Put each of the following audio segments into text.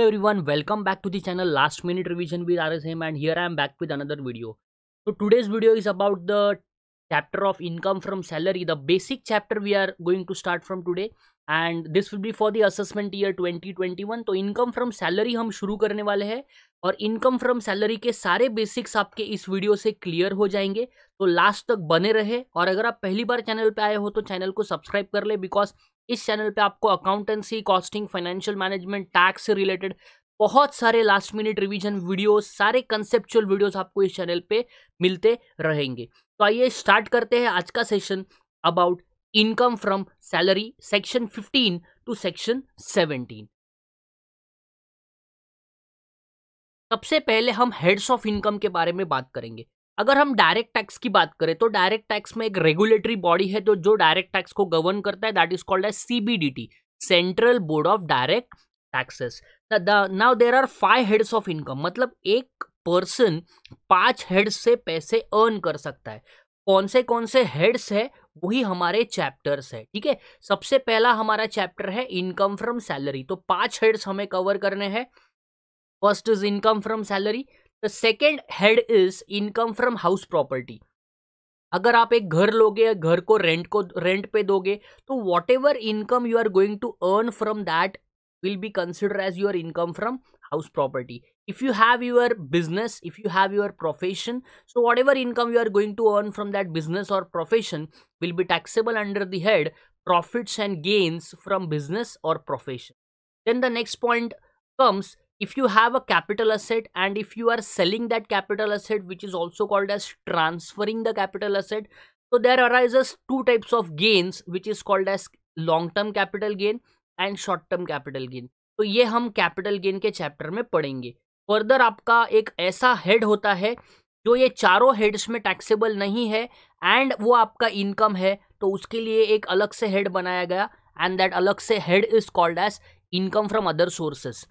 hello everyone welcome back to the channel last minute revision with R S M and here I am back with another video तो today's video is about the chapter of income from salary the basic chapter we are going to start from today and this will be for the assessment year 2021 तो income from salary हम शुरू करने वाले हैं और income from salary के सारे basics आपके इस वीडियो से क्लियर हो जाएंगे तो लास्ट तक बने रहे और अगर आप पहली बार चैनल पे आए हो तो चैनल को सब्सक्राइब कर ले बिकॉज इस चैनल पे आपको accountancy costing financial management tax से रिलेटेड बहुत सारे लास्ट मिनट रिवीजन वीडियोस सारे कंसेप्चुअल वीडियोस आपको इस चैनल पे मिलते रहेंगे तो आइए स्टार्ट करते हैं आज का session about income from salary section 15 two section 17 सबसे पहले हम हेड्स ऑफ इनकम के बारे में बात करेंगे अगर हम डायरेक्ट टैक्स की बात करें तो डायरेक्ट टैक्स में एक रेगुलेटरी बॉडी है तो जो डायरेक्ट टैक्स को गवर्न करता है that is called as CBDT central board of direct taxes now there are five heads of income मतलब एक पर्सन पांच हेड्स से पैसे अर्न कर सकता है कौन से कौन से हेड्स है वही हमारे चैप्टर्स है ठीक है सबसे पहला हमारा चैप्टर है इनकम फ्रॉम सैलरी तो पांच हेड्स हमें कवर करने हैं first is income from salary The second head is income from house property अगर आप एक घर लोगे घर को रेंट को rent will be considered as your income from house property if you have your business if you have your profession so whatever income you are going to earn from that business or profession will be taxable under the head profits and gains from business or profession then the next point comes if you have a capital asset and if you are selling that capital asset which is also called as transferring the capital asset so there arises two types of gains which is called as long term capital gain and short term capital gain तो ये हम capital gain के chapter में पढ़ेंगे further आपका एक ऐसा head होता है जो ये चारों हेड्स में टैक्सेबल नहीं है एंड वो आपका इनकम है तो उसके लिए एक अलग से हेड बनाया गया एंड दैट अलग से head is called as income from other sources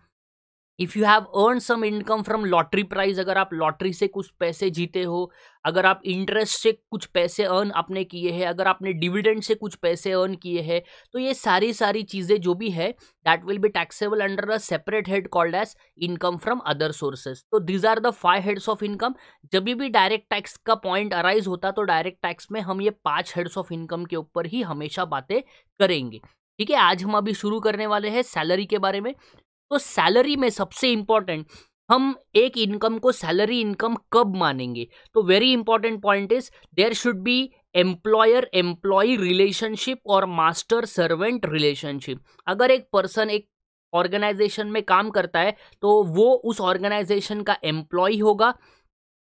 if you have earn some income from lottery prize अगर आप लॉटरी से कुछ पैसे जीते हो अगर आप इंटरेस्ट से कुछ पैसे अर्न आपने किए हैं अगर आपने डिविडेंड से कुछ पैसे अर्न किए हैं तो ये सारी सारी चीज़ें जो भी है that will be taxable under a separate head called as income from other sources तो these are the five heads of income जब भी डायरेक्ट टैक्स का पॉइंट अराइज होता तो डायरेक्ट टैक्स में हम ये पाँच हेड्स ऑफ इनकम के ऊपर ही हमेशा बातें करेंगे ठीक है आज हम अभी शुरू करने वाले हैं सैलरी के बारे में तो सैलरी में सबसे इंपॉर्टेंट हम एक इनकम को सैलरी इनकम कब मानेंगे तो very important point is there should be employer employee relationship और मास्टर सर्वेंट रिलेशनशिप अगर एक पर्सन एक ऑर्गेनाइजेशन में काम करता है तो वो उस ऑर्गेनाइजेशन का एम्प्लॉय होगा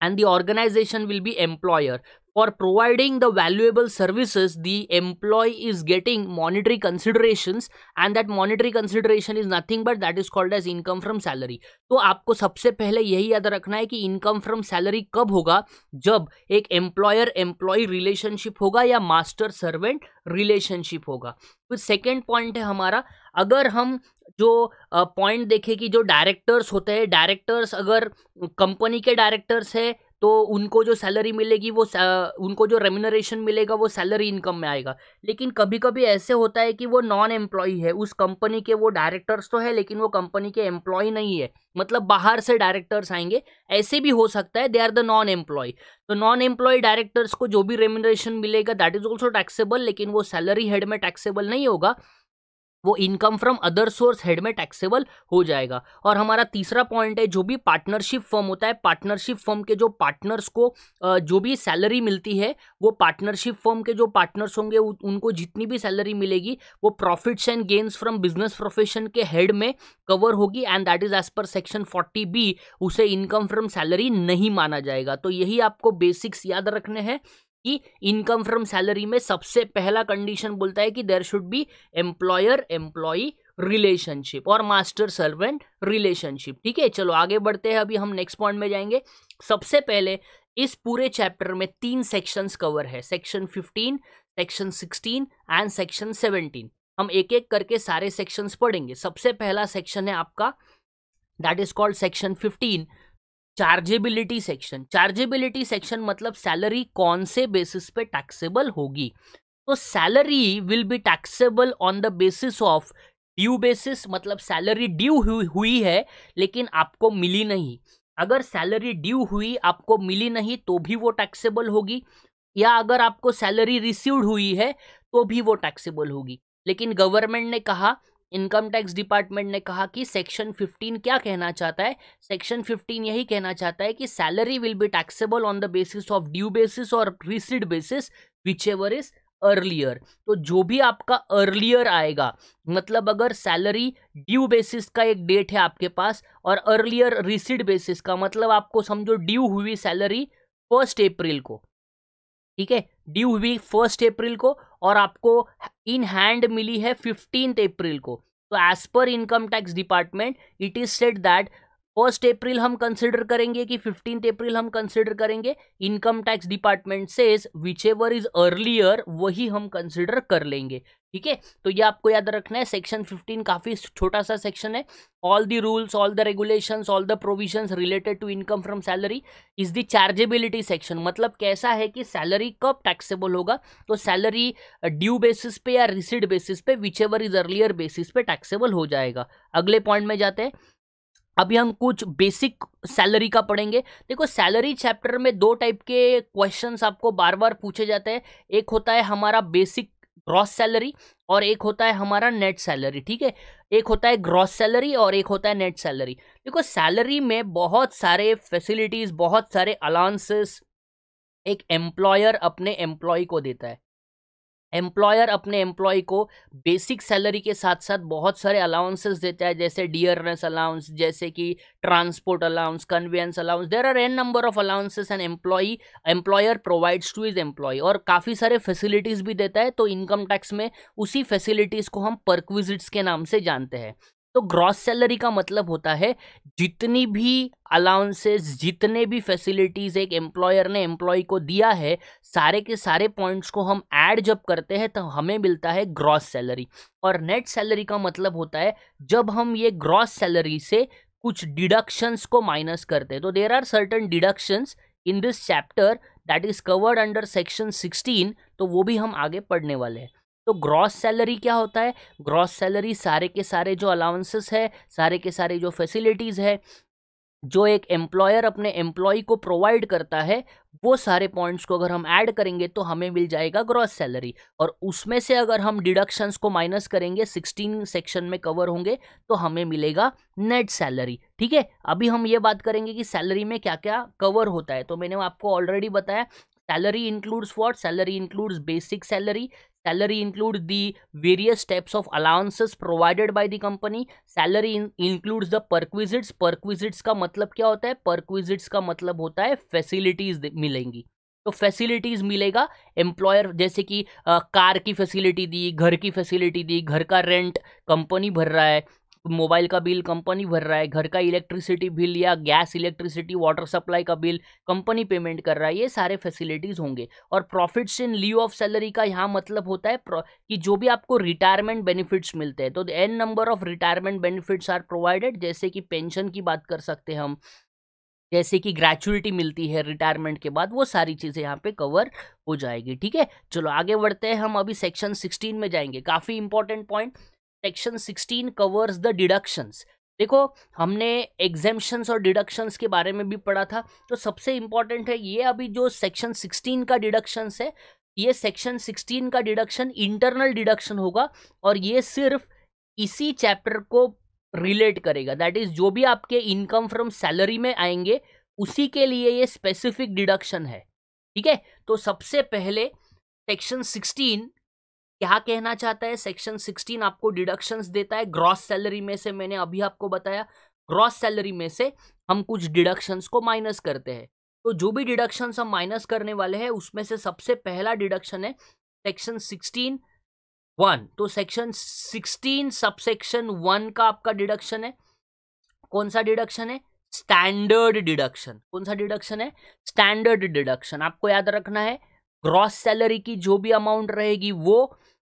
and the organisation will be employer for providing the valuable services the employee is getting monetary considerations and that monetary consideration is nothing but that is called as income from salary तो आपको सबसे पहले यही याद रखना है कि income from salary कब होगा जब एक employer employee relationship होगा या master servant relationship होगा फिर second point है हमारा अगर हम जो पॉइंट देखें कि जो डायरेक्टर्स होते हैं डायरेक्टर्स अगर कंपनी के डायरेक्टर्स है तो उनको जो सैलरी मिलेगी वो उनको जो रेम्यूनरेशन मिलेगा वो सैलरी इनकम में आएगा लेकिन कभी कभी ऐसे होता है कि वो नॉन एम्प्लॉय है उस कंपनी के वो डायरेक्टर्स तो है लेकिन वो कंपनी के एम्प्लॉय नहीं है मतलब बाहर से डायरेक्टर्स आएंगे ऐसे भी हो सकता है they are the non employee तो नॉन एम्प्लॉय डायरेक्टर्स को जो भी रेम्यूनरेशन मिलेगा दैट इज ऑल्सो टैक्सेबल लेकिन वो सैलरी हेड में टैक्सेबल नहीं होगा वो income from other source head में टैक्सेबल हो जाएगा और हमारा तीसरा पॉइंट है जो भी पार्टनरशिप फर्म होता है पार्टनरशिप फर्म के जो पार्टनर्स को जो भी सैलरी मिलती है वो पार्टनरशिप फर्म के जो पार्टनर्स होंगे उनको जितनी भी सैलरी मिलेगी वो profits and gains from business profession के हेड में कवर होगी and that is as per section forty B उसे इनकम फ्रॉम सैलरी नहीं माना जाएगा तो यही आपको बेसिक्स याद रखने हैं कि इनकम फ्रॉम सैलरी में सबसे पहला कंडीशन बोलता है कि there should be employer employee relationship और मास्टर सर्वेंट रिलेशनशिप ठीक है चलो आगे बढ़ते हैं अभी हम नेक्स्ट पॉइंट में जाएंगे सबसे पहले इस पूरे चैप्टर में तीन सेक्शंस कवर है सेक्शन 15, सेक्शन 16 एंड सेक्शन 17 हम एक एक करके सारे सेक्शंस पढ़ेंगे सबसे पहला सेक्शन है आपका that is called section fifteen chargeability section chargeability section मतलब सैलरी कौन से बेसिस पे टैक्सेबल होगी तो salary will be taxable on the basis of due basis मतलब सैलरी ड्यू हुई है लेकिन आपको मिली नहीं अगर सैलरी ड्यू हुई आपको मिली नहीं तो भी वो टैक्सेबल होगी या अगर आपको सैलरी रिसीव्ड हुई है तो भी वो टैक्सेबल होगी लेकिन गवर्नमेंट ने कहा इनकम टैक्स डिपार्टमेंट ने कहा कि सेक्शन 15 क्या कहना चाहता है सेक्शन 15 यही कहना चाहता है कि salary will be taxable on the basis of due basis और receipt basis whichever is earlier तो जो भी आपका अर्लियर आएगा मतलब अगर सैलरी ड्यू बेसिस का एक डेट है आपके पास और अर्लियर रिसिड बेसिस का मतलब आपको समझो ड्यू हुई सैलरी फर्स्ट अप्रैल को ठीक है ड्यू हुई फर्स्ट अप्रैल को और आपको इन हैंड मिली है फिफ्टींथ अप्रैल को तो as per income tax department it is set that first April हम कंसिडर करेंगे कि फिफ्टींथ अप्रैल हम कंसिडर करेंगे इनकम टैक्स डिपार्टमेंट से विच एवर इज अर्लियर वही हम कंसिडर कर लेंगे ठीक है तो ये आपको याद रखना है सेक्शन 15 काफी छोटा सा सेक्शन है all the rules all the regulations all the provisions related to income from salary is the chargeability section मतलब कैसा है कि सैलरी कब टैक्सेबल होगा तो सैलरी ड्यू बेसिस पे या रिसिड बेसिस पे whichever is earlier basis पे टैक्सेबल हो जाएगा अगले पॉइंट में जाते हैं अभी हम कुछ बेसिक सैलरी का पढ़ेंगे देखो सैलरी चैप्टर में दो टाइप के क्वेश्चंस आपको बार बार पूछे जाते हैं एक होता है हमारा बेसिक ग्रॉस सैलरी और एक होता है हमारा नेट सैलरी ठीक है एक होता है ग्रॉस सैलरी और एक होता है नेट सैलरी देखो सैलरी में बहुत सारे फैसिलिटीज़ बहुत सारे अलाउंसेस एक एम्प्लॉयर अपने एम्प्लॉय को देता है एम्प्लॉयर अपने एम्प्लॉय को बेसिक सैलरी के साथ साथ बहुत सारे अलाउंसेस देता है जैसे डियरनेस अलाउंस जैसे कि transport allowance conveyance allowance there are n number of allowances and employee employer provides to is employee और काफ़ी सारे फैसिलिटीज़ भी देता है तो इनकम टैक्स में उसी फैसिलिटीज़ को हम परक्विजिट्स के नाम से जानते हैं तो ग्रॉस सैलरी का मतलब होता है जितनी भी अलाउंसेस जितने भी फैसिलिटीज़ एक एम्प्लॉयर ने एम्प्लॉय को दिया है सारे के सारे पॉइंट्स को हम ऐड जब करते हैं तो हमें मिलता है ग्रॉस सैलरी और नेट सैलरी का मतलब होता है जब हम ये ग्रॉस सैलरी से कुछ डिडक्शंस को माइनस करते हैं तो there are certain deductions in this chapter that is covered under section sixteen तो वो भी हम आगे पढ़ने वाले हैं तो ग्रॉस सैलरी क्या होता है ग्रॉस सैलरी सारे के सारे जो अलाउंसेस है सारे के सारे जो फैसिलिटीज़ है जो एक एम्प्लॉयर अपने एम्प्लॉय को प्रोवाइड करता है वो सारे पॉइंट्स को अगर हम ऐड करेंगे तो हमें मिल जाएगा ग्रॉस सैलरी और उसमें से अगर हम डिडक्शंस को माइनस करेंगे 16 सेक्शन में कवर होंगे तो हमें मिलेगा नेट सैलरी ठीक है अभी हम ये बात करेंगे कि सैलरी में क्या क्या कवर होता है तो मैंने आपको ऑलरेडी बताया salary includes what salary includes basic salary salary includes the various types of allowances provided by the company salary in includes the perquisites perquisites ka matlab kya hota hai perquisites ka matlab hota hai facilities milengi तो facilities मिलेगा employer जैसे कि car की facility दी घर की facility दी घर का rent company भर रहा है मोबाइल का बिल कंपनी भर रहा है घर का इलेक्ट्रिसिटी बिल या गैस इलेक्ट्रिसिटी वाटर सप्लाई का बिल कंपनी पेमेंट कर रहा है ये सारे फैसिलिटीज़ होंगे और profits in lieu of salary का यहाँ मतलब होता है कि जो भी आपको रिटायरमेंट बेनिफिट्स मिलते हैं तो n number of retirement benefits are provided जैसे कि पेंशन की बात कर सकते हैं हम जैसे कि ग्रेचुअलिटी मिलती है रिटायरमेंट के बाद वो सारी चीज़ें यहाँ पे कवर हो जाएगी ठीक है चलो आगे बढ़ते हैं हम अभी सेक्शन सिक्सटीन में जाएंगे काफ़ी important point section 16 covers the deductions देखो हमने एग्जेम्पन्स और डिडक्शंस के बारे में भी पढ़ा था तो सबसे इम्पॉर्टेंट है ये अभी जो सेक्शन 16 का डिडक्शंस है ये सेक्शन 16 का डिडक्शन इंटरनल डिडक्शन होगा और ये सिर्फ इसी चैप्टर को रिलेट करेगा दैट इज़ जो भी आपके इनकम फ्रॉम सैलरी में आएंगे उसी के लिए ये स्पेसिफिक डिडक्शन है ठीक है तो सबसे पहले सेक्शन 16 क्या कहना चाहता है सेक्शन 16 आपको डिडक्शंस देता है ग्रॉस सैलरी में से मैंने अभी आपको बताया ग्रॉस सैलरी में से हम कुछ डिडक्शंस को माइनस करते हैं तो जो भी डिडक्शंस हम माइनस करने वाले हैं उसमें से सबसे पहला डिडक्शन है सेक्शन सिक्सटीन वन तो सेक्शन सिक्सटीन सबसेक्शन वन का आपका डिडक्शन है कौन सा डिडक्शन है स्टैंडर्ड डिडक्शन कौन सा डिडक्शन है स्टैंडर्ड डिडक्शन आपको याद रखना है ग्रॉस सैलरी की जो भी अमाउंट रहेगी वो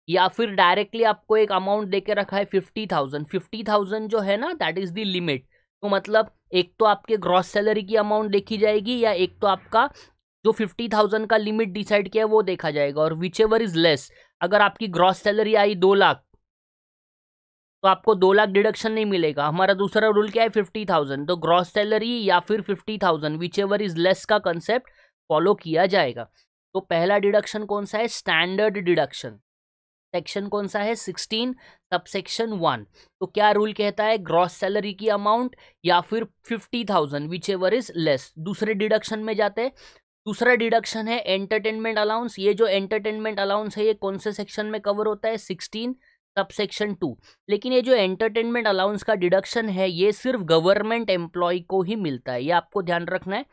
या फिर डायरेक्टली आपको एक अमाउंट दे के रखा है फिफ्टी थाउजेंड फिफ्टी थाउजेंड जो है ना दैट इज़ द लिमिट तो मतलब एक तो आपके ग्रॉस सैलरी की अमाउंट देखी जाएगी या एक तो आपका जो फिफ्टी थाउजेंड का लिमिट डिसाइड किया है वो देखा जाएगा और विच एवर इज़ लेस अगर आपकी ग्रॉस सैलरी आई दो लाख तो आपको दो लाख डिडक्शन नहीं मिलेगा हमारा दूसरा रूल क्या है फिफ्टी थाउजेंड तो ग्रॉस सैलरी या फिर fifty thousand whichever is less का कंसेप्ट फॉलो किया जाएगा तो पहला डिडक्शन कौन सा है स्टैंडर्ड डिडक्शन सेक्शन कौन सा है सिक्सटीन सबसेक्शन वन तो क्या रूल कहता है ग्रॉस सैलरी की अमाउंट या फिर fifty thousand whichever is less दूसरे डिडक्शन में जाते हैं दूसरा डिडक्शन है एंटरटेनमेंट अलाउंस ये जो एंटरटेनमेंट अलाउंस है ये कौन से सेक्शन में कवर होता है सिक्सटीन सब सेक्शन टू लेकिन ये जो एंटरटेनमेंट अलाउंस का डिडक्शन है ये सिर्फ गवर्नमेंट एम्प्लॉय को ही मिलता है ये आपको ध्यान रखना है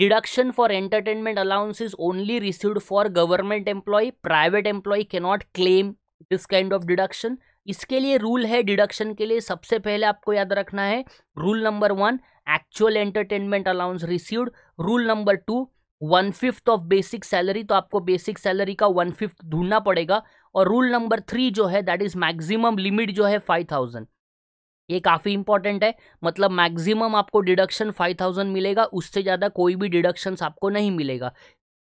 deduction for entertainment allowance is only received for government employee private employee cannot claim this kind of deduction इसके लिए रूल है डिडक्शन के लिए सबसे पहले आपको याद रखना है rule number one actual entertainment allowance received rule number two one fifth of basic salary तो आपको बेसिक सैलरी का वन फिफ्थ ढूंढना पड़ेगा और रूल नंबर थ्री जो है दैट इज मैक्सिमम लिमिट जो है फाइव थाउजेंड ये काफ़ी इंपॉर्टेंट है मतलब मैक्सिमम आपको डिडक्शन फाइव थाउजेंड मिलेगा उससे ज़्यादा कोई भी डिडक्शंस आपको नहीं मिलेगा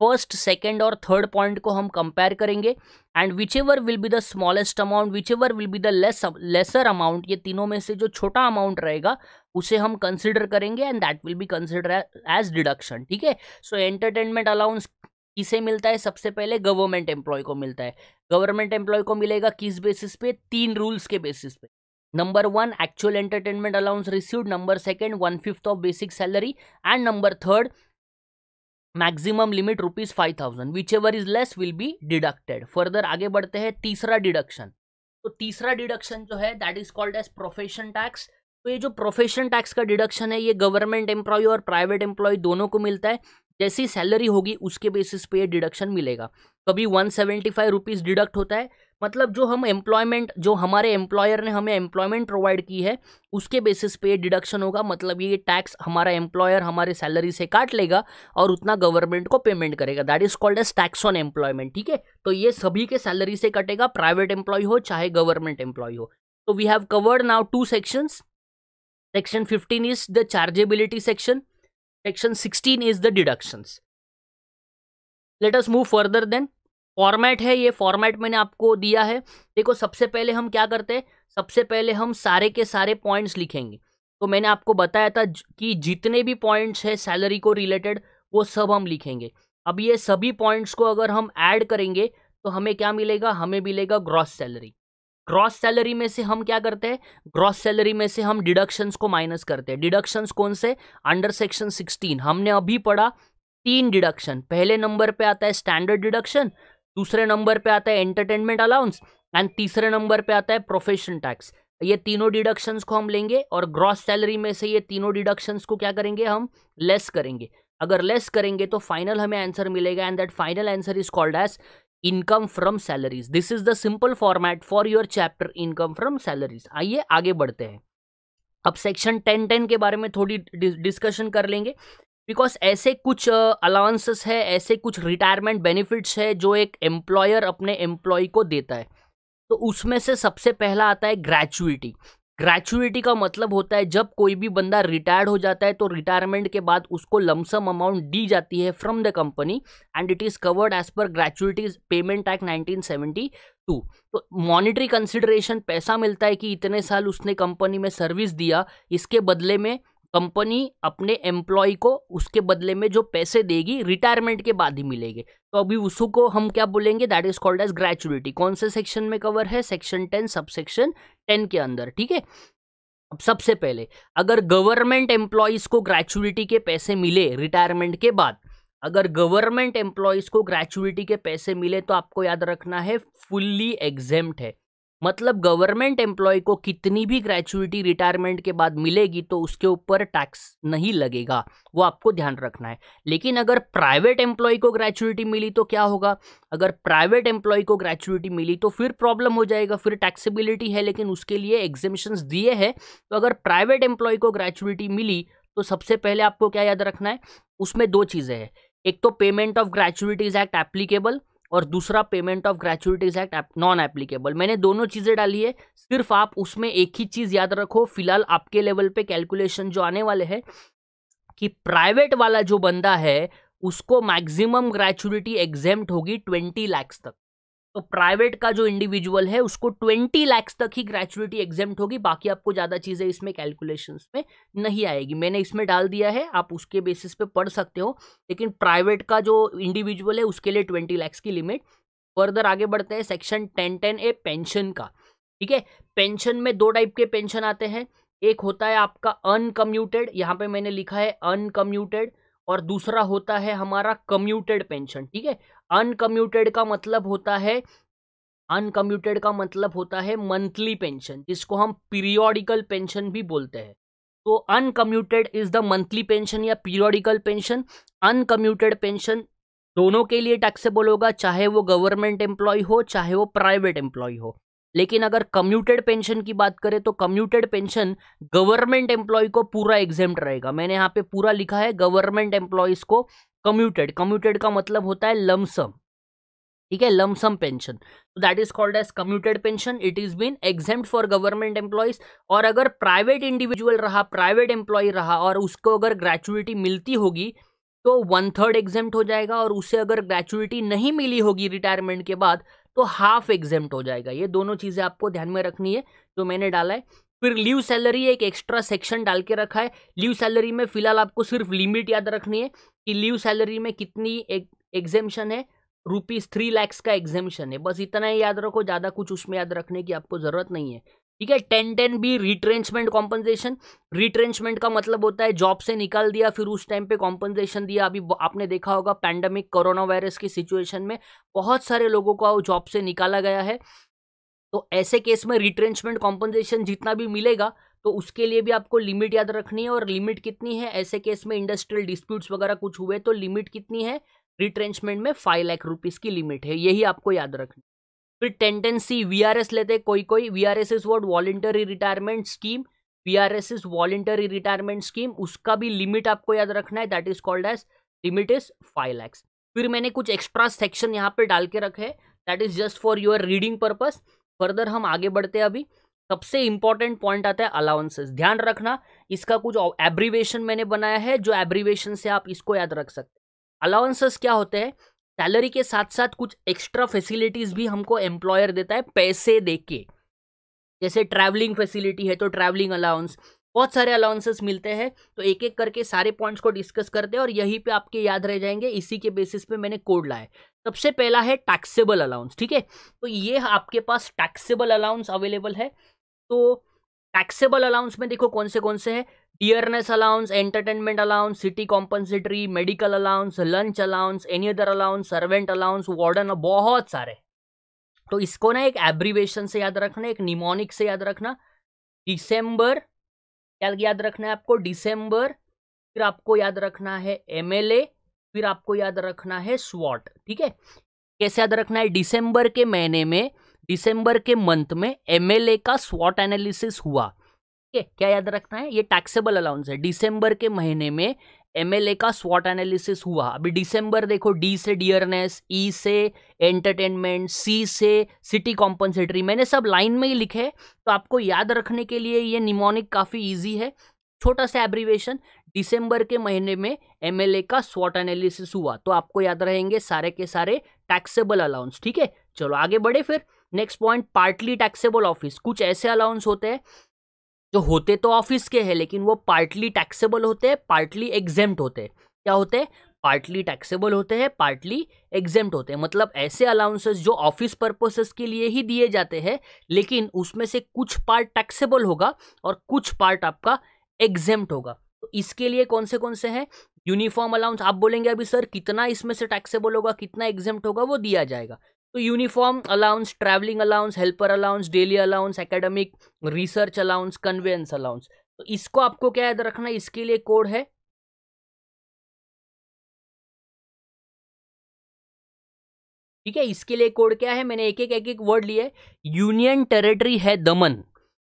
फर्स्ट सेकेंड और थर्ड पॉइंट को हम कंपेयर करेंगे and whichever will be the smallest amount whichever will be the less lesser amount ये तीनों में से जो छोटा अमाउंट रहेगा उसे हम कंसिडर करेंगे and that will be consider as deduction ठीक है सो एंटरटेनमेंट अलाउंस किसे मिलता है सबसे पहले गवर्नमेंट एम्प्लॉय को मिलता है गवर्नमेंट एम्प्लॉय को मिलेगा किस बेसिस पे तीन रूल्स के बेसिस पे number one actual entertainment allowance receive number second one fifth of basic salary and number third maximum limit rupees five thousand whichever is less will be deducted further आगे बढ़ते हैं तीसरा deduction तो तीसरा deduction जो है that is called as profession tax तो ये जो प्रोफेशन टैक्स का डिडक्शन है ये गवर्नमेंट एम्प्लॉय और प्राइवेट एम्प्लॉय दोनों को मिलता है जैसी सैलरी होगी उसके बेसिस पे डिडक्शन मिलेगा कभी one seventy five rupees deduct होता है मतलब जो हम एम्प्लॉयमेंट जो हमारे एम्प्लॉयर ने हमें एम्प्लॉयमेंट प्रोवाइड की है उसके बेसिस पे डिडक्शन होगा मतलब ये टैक्स हमारा एम्प्लॉयर हमारे सैलरी से काट लेगा और उतना गवर्नमेंट को पेमेंट करेगा that is called as tax on employment ठीक है तो ये सभी के सैलरी से कटेगा प्राइवेट एम्प्लॉय हो चाहे गवर्नमेंट एम्प्लॉय हो तो we have covered now two sections section fifteen is the chargeability section section 16 is the deductions let move further then format है ये फॉर्मेट मैंने आपको दिया है देखो सबसे पहले हम क्या करते हैं सबसे पहले हम सारे के सारे पॉइंट्स लिखेंगे तो मैंने आपको बताया था कि जितने भी पॉइंट्स है सैलरी को रिलेटेड वो सब हम लिखेंगे अब ये सभी पॉइंट्स को अगर हम ऐड करेंगे तो हमें क्या मिलेगा हमें मिलेगा ग्रॉस सैलरी ग्रॉस सैलरी में से हम क्या करते हैं ग्रॉस सैलरी में से हम डिडक्शंस को माइनस करते हैं डिडक्शंस कौन से अंडर सेक्शन सिक्सटीन हमने अभी पढ़ा तीन डिडक्शन पहले नंबर पे आता है स्टैंडर्ड डिडक्शन दूसरे नंबर पे आता है एंटरटेनमेंट अलाउंस एंड तीसरे नंबर पे आता है प्रोफेशन टैक्स ये तीनों डिडक्शंस को हम लेंगे और ग्रॉस सैलरी में से ये तीनों डिडक्शंस को क्या करेंगे हम लेस करेंगे अगर लेस करेंगे तो फाइनल हमें आंसर मिलेगा and that final answer is called as income from salaries this is the simple format for your chapter income from salaries आइए आगे बढ़ते हैं अब सेक्शन टेन टेन के बारे में थोड़ी डिस्कशन कर लेंगे बिकॉज ऐसे कुछ अलाउंसेस है ऐसे कुछ रिटायरमेंट बेनिफिट्स है जो एक एम्प्लॉयर अपने एम्प्लॉय को देता है तो उसमें से सबसे पहला आता है ग्रेचुइटी ग्रेचुअटी का मतलब होता है जब कोई भी बंदा रिटायर्ड हो जाता है तो रिटायरमेंट के बाद उसको लमसम अमाउंट दी जाती है from the company and it is covered as per gratuity payment act seventy two तो मॉनिटरी कंसिडरेशन पैसा मिलता है कि इतने साल उसने कंपनी में सर्विस दिया इसके बदले में कंपनी अपने एम्प्लॉय को उसके बदले में जो पैसे देगी रिटायरमेंट के बाद ही मिलेंगे तो अभी उसको हम क्या बोलेंगे that is called as gratuity कौन से सेक्शन में कवर है section ten subsection ten के अंदर ठीक है अब सबसे पहले अगर गवर्नमेंट एम्प्लॉयज़ को ग्रेचुअलिटी के पैसे मिले रिटायरमेंट के बाद अगर गवर्नमेंट एम्प्लॉयज़ को ग्रेचुअलिटी के पैसे मिले तो आपको याद रखना है फुल्ली एग्जेम्ट है मतलब गवर्नमेंट एम्प्लॉय को कितनी भी ग्रेचुइटी रिटायरमेंट के बाद मिलेगी तो उसके ऊपर टैक्स नहीं लगेगा वो आपको ध्यान रखना है लेकिन अगर प्राइवेट एम्प्लॉय को ग्रेचुअटी मिली तो क्या होगा अगर प्राइवेट एम्प्लॉय को ग्रेचुइटी मिली तो फिर प्रॉब्लम हो जाएगा फिर टैक्सेबिलिटी है लेकिन उसके लिए एग्जेम्शंस दिए है तो अगर प्राइवेट एम्प्लॉय को ग्रेचुइटी मिली तो सबसे पहले आपको क्या याद रखना है उसमें दो चीज़ें हैं एक तो payment of gratuities act applicable और दूसरा payment of gratuities act non applicable मैंने दोनों चीज़ें डाली है सिर्फ आप उसमें एक ही चीज़ याद रखो फिलहाल आपके लेवल पे कैलकुलेशन जो आने वाले हैं कि प्राइवेट वाला जो बंदा है उसको मैक्सिमम ग्रेचुइटी एग्जेम्प्ट होगी ट्वेंटी लैक्स तक तो प्राइवेट का जो इंडिविजुअल है उसको ट्वेंटी लैक्स तक ही ग्रेचुइटी एग्जाम होगी बाकी आपको ज़्यादा चीज़ें इसमें कैलकुलेशंस में नहीं आएगी मैंने इसमें डाल दिया है आप उसके बेसिस पे पढ़ सकते हो लेकिन प्राइवेट का जो इंडिविजुअल है उसके लिए ट्वेंटी लैक्स की लिमिट फर्दर आगे बढ़ते हैं section ten ten A pension का ठीक है पेंशन में दो टाइप के पेंशन आते हैं एक होता है आपका अनकम्यूटेड यहाँ पे मैंने लिखा है अनकम्यूटेड और दूसरा होता है हमारा कम्यूटेड पेंशन ठीक है अनकम्यूटेड का मतलब होता है अनकम्यूटेड का मतलब होता है मंथली पेंशन जिसको हम पीरियोडिकल पेंशन भी बोलते हैं तो uncommuted is the monthly pension या पीरियोडिकल पेंशन अनकम्यूटेड पेंशन दोनों के लिए टैक्सेबल होगा चाहे वो गवर्नमेंट एम्प्लॉय हो चाहे वो प्राइवेट एम्प्लॉय हो लेकिन अगर कम्यूटेड पेंशन की बात करें तो कम्यूटेड पेंशन गवर्नमेंट एम्प्लॉय को पूरा एग्जाम्ट रहेगा मैंने यहाँ पे पूरा लिखा है गवर्नमेंट एम्प्लॉयज को कम्यूटेड कम्यूटेड का मतलब होता है लमसम ठीक है लमसम पेंशन तो that is called as commuted pension it is been exempt for government employees और अगर प्राइवेट इंडिविजुअल रहा प्राइवेट एम्प्लॉय रहा और उसको अगर ग्रेचुएटी मिलती होगी तो वन थर्ड एग्जेम्ट हो जाएगा और उसे अगर ग्रेचुएटी नहीं मिली होगी रिटायरमेंट के बाद तो हाफ एग्जेम्प्ट हो जाएगा ये दोनों चीज़ें आपको ध्यान में रखनी है जो मैंने डाला है फिर लीव सैलरी एक एक्स्ट्रा सेक्शन डाल के रखा है लीव सैलरी में फिलहाल आपको सिर्फ लिमिट याद रखनी है कि लीव सैलरी में कितनी एक एग्जेम्पन है रुपीज़ थ्री लैक्स का एग्जेम्पन है बस इतना ही याद रखो ज़्यादा कुछ उसमें याद रखने की आपको ज़रूरत नहीं है ठीक है ten ten B retrenchment compensation retrenchment का मतलब होता है जॉब से निकाल दिया फिर उस टाइम पे कॉम्पनसेशन दिया अभी आपने देखा होगा पैंडमिक कोरोना वायरस की सिचुएशन में बहुत सारे लोगों को जॉब से निकाला गया है तो ऐसे केस में रिट्रेंचमेंट कॉम्पनसेशन जितना भी मिलेगा तो उसके लिए भी आपको लिमिट याद रखनी है और लिमिट कितनी है ऐसे केस में इंडस्ट्रियल डिस्प्यूट्स वगैरह कुछ हुए तो लिमिट कितनी है रिट्रेंचमेंट में फाइव लाख रुपीज़ की लिमिट है यही आपको याद रखनी फिर टेंडेंसी वी आर एस लेते हैं कोई कोई as is what voluntary retirement scheme as is voluntary retirement scheme उसका भी लिमिट आपको याद रखना है that is called as limit is five lakhs फिर मैंने कुछ एक्स्ट्रा सेक्शन यहाँ पे डाल के रखे that is just for your reading purpose further हम आगे बढ़ते हैं अभी सबसे इंपॉर्टेंट पॉइंट आता है अलाउंसेस ध्यान रखना इसका कुछ एब्रीवेशन मैंने बनाया है जो एब्रीवेशन से आप इसको याद रख सकते हैं अलाउंसेस क्या होते हैं सैलरी के साथ साथ कुछ एक्स्ट्रा फैसिलिटीज भी हमको एम्प्लॉयर देता है पैसे दे के जैसे ट्रैवलिंग फैसिलिटी है तो ट्रैवलिंग अलाउंस बहुत सारे अलाउंसेस मिलते हैं तो एक एक करके सारे पॉइंट्स को डिस्कस करते हैं और यहीं पे आपके याद रह जाएंगे इसी के बेसिस पे मैंने कोड लाया सबसे पहला है टैक्सेबल अलाउंस ठीक है तो ये आपके पास टैक्सेबल अलाउंस अवेलेबल है तो टैक्सेबल अलाउंस में देखो कौन से कौन से हैं dearness allowance entertainment allowance city compensatory medical allowance lunch allowance any other allowance servant allowance warden बहुत सारे तो इसको ना एक एब्रीवेशन से याद रखना एक निमोनिक से याद रखना डिसम्बर क्या याद रखना है आपको डिसम्बर फिर आपको याद रखना है एम फिर आपको याद रखना है स्वॉट ठीक है कैसे याद रखना है डिसम्बर के महीने में डिसम्बर के मंथ में एमएलए का स्वॉट एनालिसिस हुआ है क्या याद रखना है ये टैक्सेबल अलाउंस है डिसम्बर के महीने में एमएलए का स्वॉट एनालिसिस हुआ अभी डिसम्बर देखो डी से डियरनेस ई e से एंटरटेनमेंट सी से सिटी कॉम्पनसेटरी मैंने सब लाइन में ही लिखे तो आपको याद रखने के लिए ये निमोनिक काफ़ी ईजी है छोटा सा एब्रीवेशन दिसंबर के महीने में एमएलए का स्वॉट एनालिसिस हुआ तो आपको याद रहेंगे सारे के सारे टैक्सेबल अलाउंस ठीक है चलो आगे बढ़े फिर next point partly taxable office कुछ ऐसे अलाउंस होते हैं जो होते तो ऑफिस के हैं लेकिन वो पार्टली टैक्सेबल होते हैं पार्टली एग्जेम्ट होते हैं क्या होते हैं पार्टली टैक्सेबल होते हैं पार्टली एग्जेम्ट होते हैं मतलब ऐसे अलाउंसेस जो ऑफिस पर्पसेस के लिए ही दिए जाते हैं लेकिन उसमें से कुछ पार्ट टैक्सेबल होगा और कुछ पार्ट आपका एग्जेम्ट होगा तो इसके लिए कौन से कौन से हैं यूनिफॉर्म अलाउंस आप बोलेंगे अभी सर कितना इसमें से टैक्सेबल होगा कितना एग्जेम्ट होगा वो दिया जाएगा तो uniform allowance travelling allowance helper allowance daily allowance academic research allowance conveyance allowance तो इसको आपको क्या याद रखना इसके लिए कोड है ठीक है इसके लिए कोड क्या है मैंने एक एक एक एक वर्ड लिया है यूनियन टेरिटरी है दमन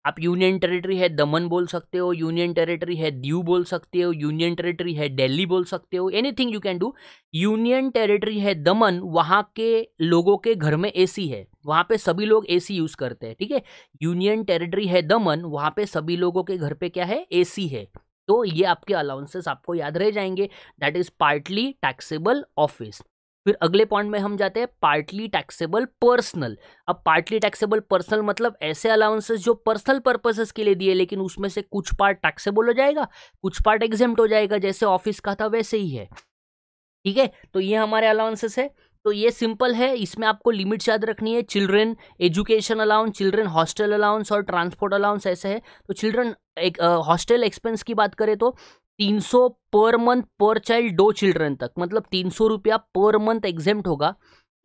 आप यूनियन टेरिटरी है दमन बोल सकते हो यूनियन टेरिटरी है दीव बोल सकते हो यूनियन टेरिटरी है दिल्ली बोल सकते हो anything you can do union territory है दमन वहाँ के लोगों के घर में एसी है वहाँ पे सभी लोग एसी यूज़ करते हैं ठीक है यूनियन टेरिटरी है दमन वहाँ पे सभी लोगों के घर पे क्या है एसी है तो ये आपके अलाउंसेस आपको याद रह जाएंगे that is partly taxable office फिर अगले पॉइंट में हम जाते हैं पार्टली टैक्सेबल पर्सनल अब पार्टली टैक्सेबल पर्सनल मतलब ऐसे अलाउंसेस जो पर्सनल पर्पसेस के लिए दिए लेकिन उसमें से कुछ पार्ट टैक्सेबल हो जाएगा कुछ पार्ट एग्जेम्ट हो जाएगा जैसे ऑफिस का था वैसे ही है ठीक है तो ये हमारे अलाउंसेस है तो ये सिंपल है इसमें आपको लिमिट्स याद रखनी है children education allowance children hostel allowance और ट्रांसपोर्ट अलाउंस ऐसे है तो चिल्ड्रेन एक हॉस्टल एक्सपेंस की बात करें तो तीन सौ पर मंथ पर चाइल्ड दो चिल्ड्रन तक मतलब तीन सौ रुपया पर मंथ एग्जेम्ट होगा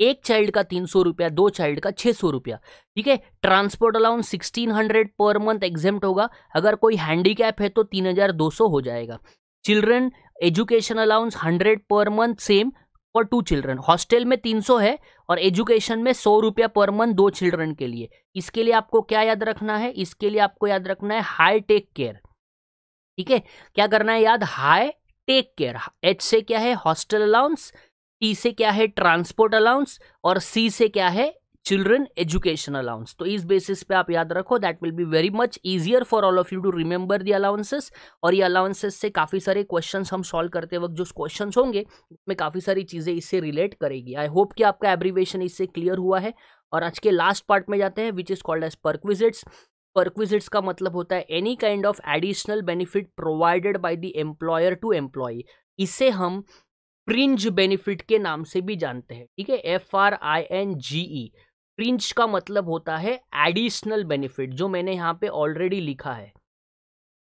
एक चाइल्ड का तीन सौ रुपया दो चाइल्ड का छः सौ रुपया ठीक है transport allowance sixteen hundred per month exempt होगा अगर कोई हैंडीकैप है तो तीन हज़ार दो सौ हो जाएगा children education allowance hundred per month same for two children hostel में तीन सौ है और एजुकेशन में सौ रुपया पर मंथ दो चिल्ड्रन के लिए इसके लिए आपको क्या याद रखना है इसके लिए आपको याद रखना है हाई टेक केयर ठीक है क्या करना है याद हाई टेक केयर एच से क्या है हॉस्टल अलाउंस टी से क्या है ट्रांसपोर्ट अलाउंस और सी से क्या है चिल्ड्रन एजुकेशन अलाउंस तो इस बेसिस पे आप याद रखो that will be very much easier for all of you to remember the allowances और ये अलाउंसेस से काफ़ी सारे क्वेश्चंस हम सॉल्व करते वक्त जो क्वेश्चंस होंगे उसमें काफ़ी सारी चीज़ें इससे रिलेट करेगी आई होप कि आपका एब्रीवेशन इससे क्लियर हुआ है और आज के लास्ट पार्ट में जाते हैं which is called as perquisites perquisites का मतलब होता है any kind of additional benefit provided by the employer to employ इसे हम प्रिंज बेनिफिट के नाम से भी जानते हैं ठीक है F R I N G E fringe का मतलब होता है एडिशनल बेनिफिट जो मैंने यहाँ पे ऑलरेडी लिखा है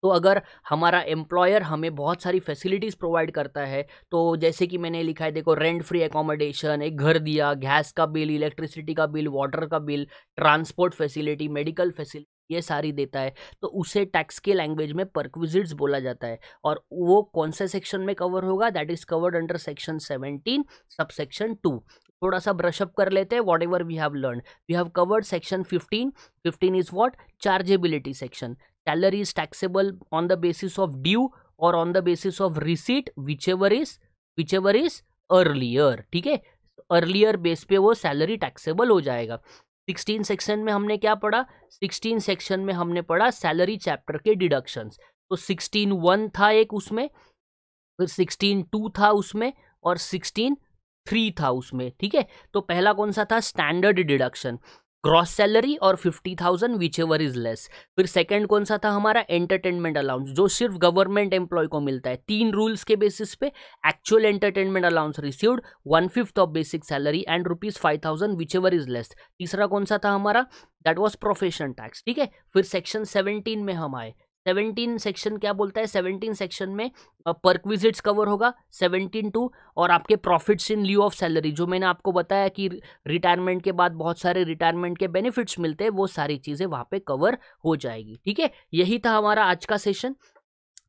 तो अगर हमारा एम्प्लॉयर हमें बहुत सारी फैसिलिटीज़ प्रोवाइड करता है तो जैसे कि मैंने लिखा है देखो रेंट फ्री एकोमोडेशन एक घर दिया गैस का बिल इलेक्ट्रिसिटी का बिल वाटर का bill transport facility medical facility ये सारी देता है तो उसे टैक्स के लैंग्वेज में परक्विजिट्स बोला जाता है और वो कौन से सेक्शन में कवर होगा that is covered under section seventeen sub section two थोड़ा सा ब्रशअप कर लेते हैं whatever we have learn we have covered section fifteen fifteen is what chargeability section salary is taxable on the basis of due और on the basis of receipt whichever is whichever is earlier ठीक है earlier base पे वो salary taxable हो जाएगा sixteen section में हमने क्या पढ़ा सिक्सटीन सेक्शन में हमने पढ़ा सैलरी चैप्टर के डिडक्शंस तो सिक्सटीन वन था एक उसमें फिर सिक्सटीन टू था उसमें और सिक्सटीन थ्री था उसमें ठीक है तो पहला कौन सा था स्टैंडर्ड डिडक्शन ग्रॉस सैलरी और fifty thousand whichever is less फिर सेकेंड कौन सा था हमारा एंटरटेनमेंट अलाउंस जो सिर्फ गवर्नमेंट एम्प्लॉय को मिलता है तीन रूल्स के बेसिस पे actual entertainment allowance received one fifth of basic salary and rupees five thousand whichever is less तीसरा कौन सा था हमारा दैट वॉज प्रोफेशन टैक्स ठीक है फिर सेक्शन सेवनटीन में हम आए सेवनटीन सेक्शन क्या बोलता है सेवनटीन सेक्शन में परक्विजिट्स कवर होगा सेवनटीन टू और आपके profits in lieu of salary जो मैंने आपको बताया कि रिटायरमेंट के बाद बहुत सारे रिटायरमेंट के बेनिफिट्स मिलते हैं वो सारी चीज़ें वहाँ पे कवर हो जाएगी ठीक है यही था हमारा आज का सेशन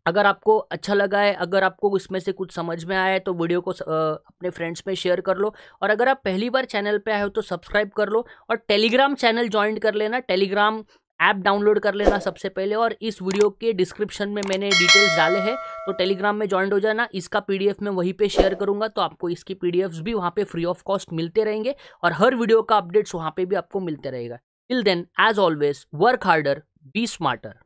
अगर आपको अच्छा लगा है अगर आपको इसमें से कुछ समझ में आया है तो वीडियो को अपने फ्रेंड्स में शेयर कर लो और अगर आप पहली बार चैनल पे आए हो तो सब्सक्राइब कर लो और टेलीग्राम चैनल ज्वाइन कर लेना टेलीग्राम ऐप डाउनलोड कर लेना सबसे पहले और इस वीडियो के डिस्क्रिप्शन में मैंने डिटेल्स डाले हैं तो टेलीग्राम में ज्वाइन हो जाना इसका पीडीएफ मैं वहीं पे शेयर करूंगा तो आपको इसकी पीडीएफ्स भी वहाँ पे फ्री ऑफ कॉस्ट मिलते रहेंगे और हर वीडियो का अपडेट्स वहाँ पे भी आपको मिलते रहेगा till then as always work harder be smarter